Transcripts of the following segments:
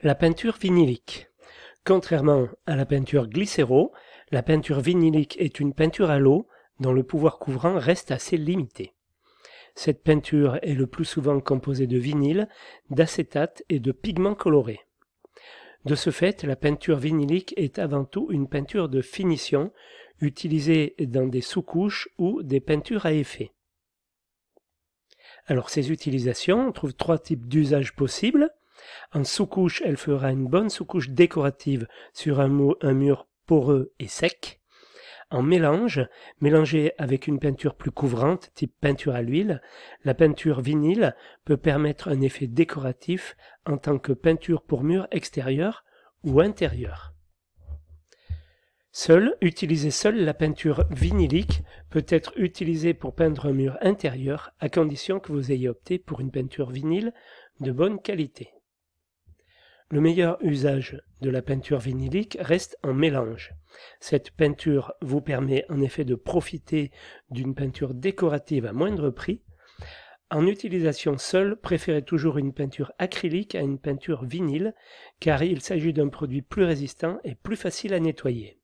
La peinture vinylique. Contrairement à la peinture glycéro, la peinture vinylique est une peinture à l'eau dont le pouvoir couvrant reste assez limité. Cette peinture est le plus souvent composée de vinyle, d'acétate et de pigments colorés. De ce fait, la peinture vinylique est avant tout une peinture de finition, utilisée dans des sous-couches ou des peintures à effet. Alors ces utilisations, on trouve trois types d'usages possibles. En sous-couche, elle fera une bonne sous-couche décorative sur un, mur, un mur poreux et sec. En mélange, mélangée avec une peinture plus couvrante, type peinture à l'huile, la peinture vinyle peut permettre un effet décoratif en tant que peinture pour mur extérieur ou intérieur. Seule, utiliser seule la peinture vinylique peut être utilisée pour peindre un mur intérieur à condition que vous ayez opté pour une peinture vinyle de bonne qualité. Le meilleur usage de la peinture vinylique reste en mélange. Cette peinture vous permet en effet de profiter d'une peinture décorative à moindre prix. En utilisation seule, préférez toujours une peinture acrylique à une peinture vinyle car il s'agit d'un produit plus résistant et plus facile à nettoyer.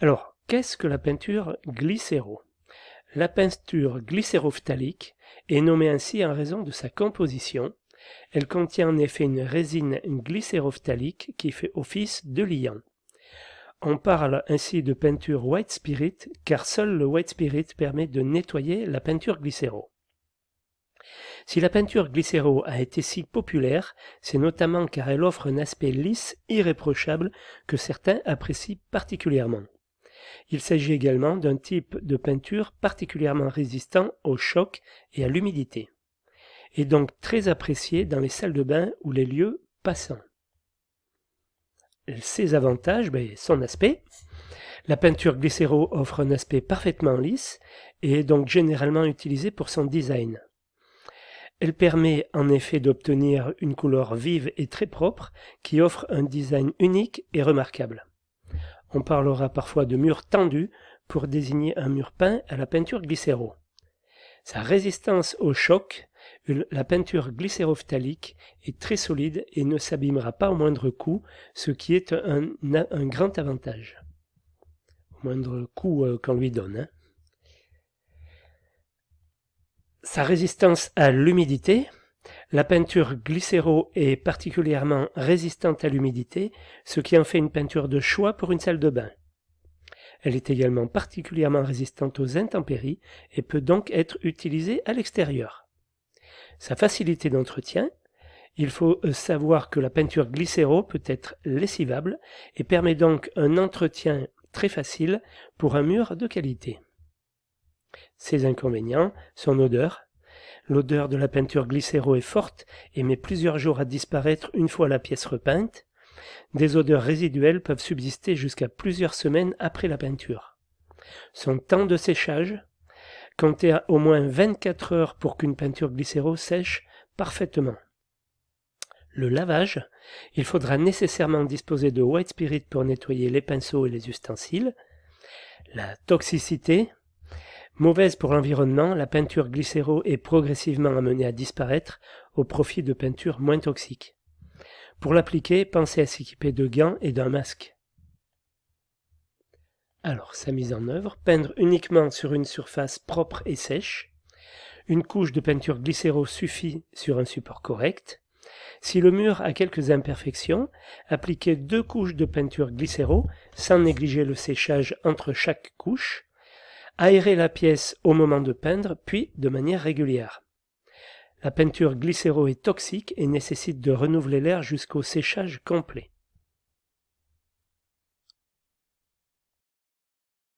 Alors, qu'est-ce que la peinture glycéro La peinture glycérophthalique est nommée ainsi en raison de sa composition elle contient en effet une résine glycérophthalique qui fait office de liant. On parle ainsi de peinture white spirit car seul le white spirit permet de nettoyer la peinture glycéro. Si la peinture glycéro a été si populaire, c'est notamment car elle offre un aspect lisse, irréprochable, que certains apprécient particulièrement. Il s'agit également d'un type de peinture particulièrement résistant au choc et à l'humidité est donc très appréciée dans les salles de bain ou les lieux passants. Ses avantages, ben, son aspect. La peinture glycéro offre un aspect parfaitement lisse et est donc généralement utilisée pour son design. Elle permet en effet d'obtenir une couleur vive et très propre qui offre un design unique et remarquable. On parlera parfois de mur tendu pour désigner un mur peint à la peinture glycéro. Sa résistance au choc la peinture glycérophtalique est très solide et ne s'abîmera pas au moindre coup, ce qui est un, grand avantage. Au moindre coup euh, qu'on lui donne. Hein. Sa résistance à l'humidité. La peinture glycéro est particulièrement résistante à l'humidité, ce qui en fait une peinture de choix pour une salle de bain. Elle est également particulièrement résistante aux intempéries et peut donc être utilisée à l'extérieur sa facilité d'entretien, il faut euh, savoir que la peinture glycéro peut être lessivable et permet donc un entretien très facile pour un mur de qualité. Ses inconvénients, son odeur. L'odeur de la peinture glycéro est forte et met plusieurs jours à disparaître une fois la pièce repeinte. Des odeurs résiduelles peuvent subsister jusqu'à plusieurs semaines après la peinture. Son temps de séchage, comptez au moins 24 heures pour qu'une peinture glycéro sèche parfaitement. Le lavage, il faudra nécessairement disposer de white spirit pour nettoyer les pinceaux et les ustensiles. La toxicité, mauvaise pour l'environnement, la peinture glycéro est progressivement amenée à disparaître au profit de peintures moins toxiques. Pour l'appliquer, pensez à s'équiper de gants et d'un masque. Alors, sa mise en œuvre, peindre uniquement sur une surface propre et sèche. Une couche de peinture glycéro suffit sur un support correct. Si le mur a quelques imperfections, appliquez deux couches de peinture glycéro sans négliger le séchage entre chaque couche. Aérez la pièce au moment de peindre, puis de manière régulière. La peinture glycéro est toxique et nécessite de renouveler l'air jusqu'au séchage complet.